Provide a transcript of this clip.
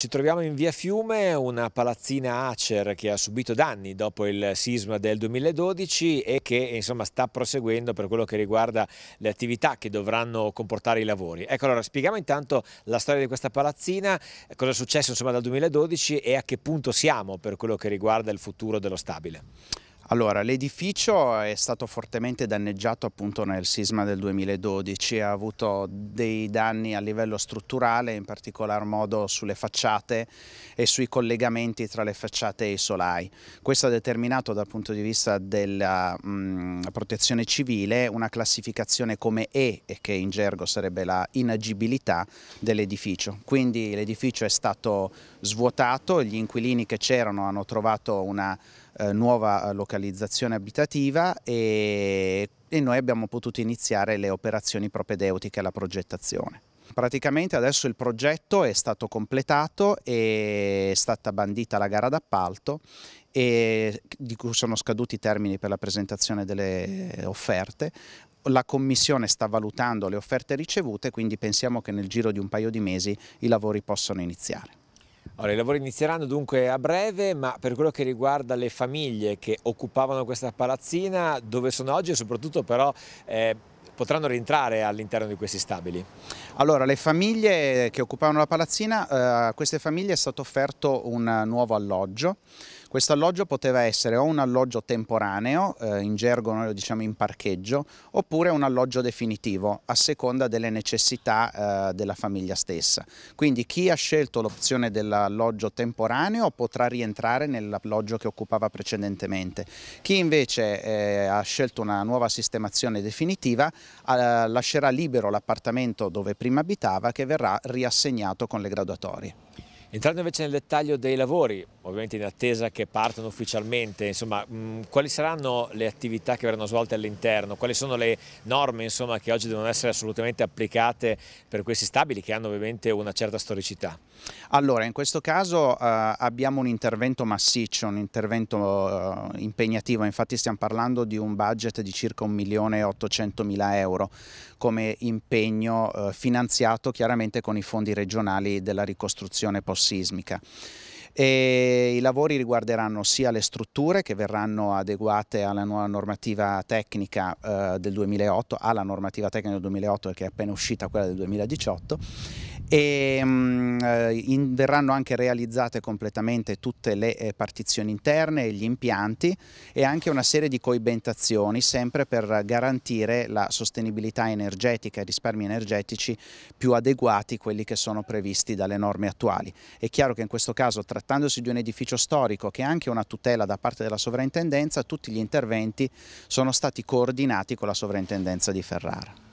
Ci troviamo in via Fiume, una palazzina Acer che ha subito danni dopo il sisma del 2012 e che insomma, sta proseguendo per quello che riguarda le attività che dovranno comportare i lavori. Ecco allora, spieghiamo intanto la storia di questa palazzina, cosa è successo insomma, dal 2012 e a che punto siamo per quello che riguarda il futuro dello stabile. Allora, l'edificio è stato fortemente danneggiato appunto nel sisma del 2012, ha avuto dei danni a livello strutturale, in particolar modo sulle facciate e sui collegamenti tra le facciate e i solai. Questo ha determinato dal punto di vista della mh, protezione civile una classificazione come E, che in gergo sarebbe la inagibilità dell'edificio. Quindi l'edificio è stato svuotato, gli inquilini che c'erano hanno trovato una eh, nuova eh, localizzazione abitativa e, e noi abbiamo potuto iniziare le operazioni propedeutiche alla progettazione. Praticamente adesso il progetto è stato completato, e è stata bandita la gara d'appalto e di cui sono scaduti i termini per la presentazione delle offerte. La Commissione sta valutando le offerte ricevute, quindi pensiamo che nel giro di un paio di mesi i lavori possano iniziare. Allora, I lavori inizieranno dunque a breve, ma per quello che riguarda le famiglie che occupavano questa palazzina, dove sono oggi e soprattutto però... Eh, potranno rientrare all'interno di questi stabili? Allora, le famiglie che occupavano la palazzina, eh, a queste famiglie è stato offerto un nuovo alloggio questo alloggio poteva essere o un alloggio temporaneo, eh, in gergo noi lo diciamo in parcheggio, oppure un alloggio definitivo, a seconda delle necessità eh, della famiglia stessa. Quindi chi ha scelto l'opzione dell'alloggio temporaneo potrà rientrare nell'alloggio che occupava precedentemente. Chi invece eh, ha scelto una nuova sistemazione definitiva eh, lascerà libero l'appartamento dove prima abitava che verrà riassegnato con le graduatorie. Entrando invece nel dettaglio dei lavori, ovviamente in attesa che partano ufficialmente, insomma, mh, mm, quali saranno le attività che verranno svolte all'interno, quali sono le norme insomma, che oggi devono essere assolutamente applicate per questi stabili che hanno ovviamente una certa storicità? Allora, in questo caso eh, abbiamo un intervento massiccio, un intervento eh, impegnativo, infatti stiamo parlando di un budget di circa 1.800.000 euro come impegno eh, finanziato chiaramente con i fondi regionali della ricostruzione post-sismica. E I lavori riguarderanno sia le strutture che verranno adeguate alla nuova normativa tecnica eh, del 2008, alla normativa tecnica del 2008 che è appena uscita quella del 2018 e mh, mm, eh, in, verranno anche realizzate completamente tutte le eh, partizioni interne e gli impianti e anche una serie di coibentazioni sempre per garantire la sostenibilità energetica e risparmi energetici più adeguati quelli che sono previsti dalle norme attuali. È chiaro che in questo caso trattandosi di un edificio storico che ha anche una tutela da parte della sovrintendenza tutti gli interventi sono stati coordinati con la sovrintendenza di Ferrara.